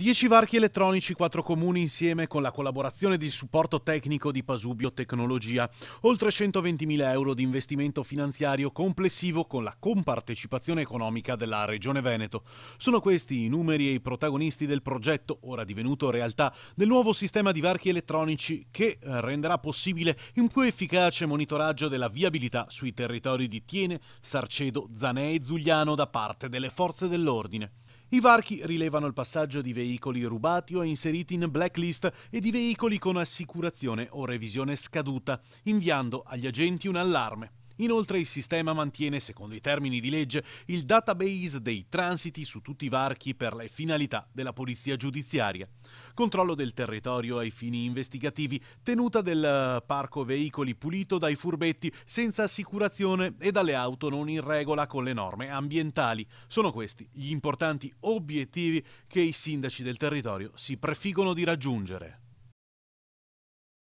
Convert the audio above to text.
10 varchi elettronici, 4 comuni insieme con la collaborazione di supporto tecnico di Pasubio Tecnologia, oltre 120.000 euro di investimento finanziario complessivo con la compartecipazione economica della Regione Veneto. Sono questi i numeri e i protagonisti del progetto, ora divenuto realtà, del nuovo sistema di varchi elettronici che eh, renderà possibile un più efficace monitoraggio della viabilità sui territori di Tiene, Sarcedo, Zanè e Zugliano da parte delle forze dell'ordine. I varchi rilevano il passaggio di veicoli rubati o inseriti in blacklist e di veicoli con assicurazione o revisione scaduta, inviando agli agenti un allarme. Inoltre il sistema mantiene, secondo i termini di legge, il database dei transiti su tutti i varchi per le finalità della polizia giudiziaria. Controllo del territorio ai fini investigativi, tenuta del eh, parco veicoli pulito dai furbetti senza assicurazione e dalle auto non in regola con le norme ambientali. Sono questi gli importanti obiettivi che i sindaci del territorio si prefiggono di raggiungere.